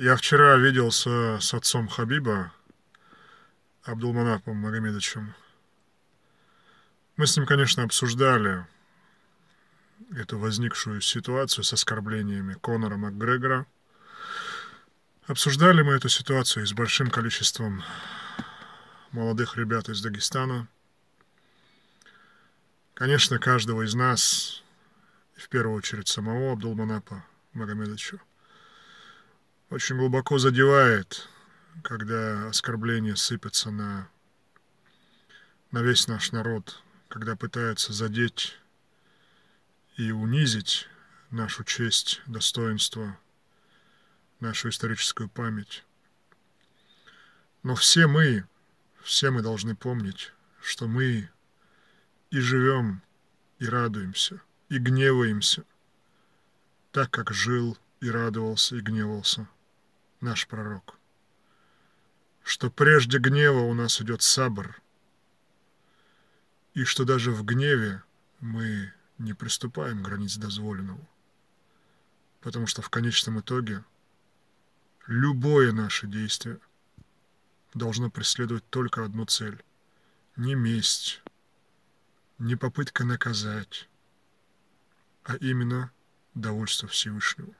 Я вчера виделся с отцом Хабиба, Абдулманапом Магомедовичем. Мы с ним, конечно, обсуждали эту возникшую ситуацию с оскорблениями Конора МакГрегора. Обсуждали мы эту ситуацию с большим количеством молодых ребят из Дагестана. Конечно, каждого из нас, в первую очередь самого Абдулманапа Магомедовича, очень глубоко задевает, когда оскорбления сыпятся на, на весь наш народ, когда пытаются задеть и унизить нашу честь, достоинство, нашу историческую память. Но все мы, все мы должны помнить, что мы и живем, и радуемся, и гневаемся, так как жил и радовался, и гневался наш пророк, что прежде гнева у нас идет сабр, и что даже в гневе мы не приступаем к границ дозволенного, потому что в конечном итоге любое наше действие должно преследовать только одну цель – не месть, не попытка наказать, а именно довольство Всевышнего.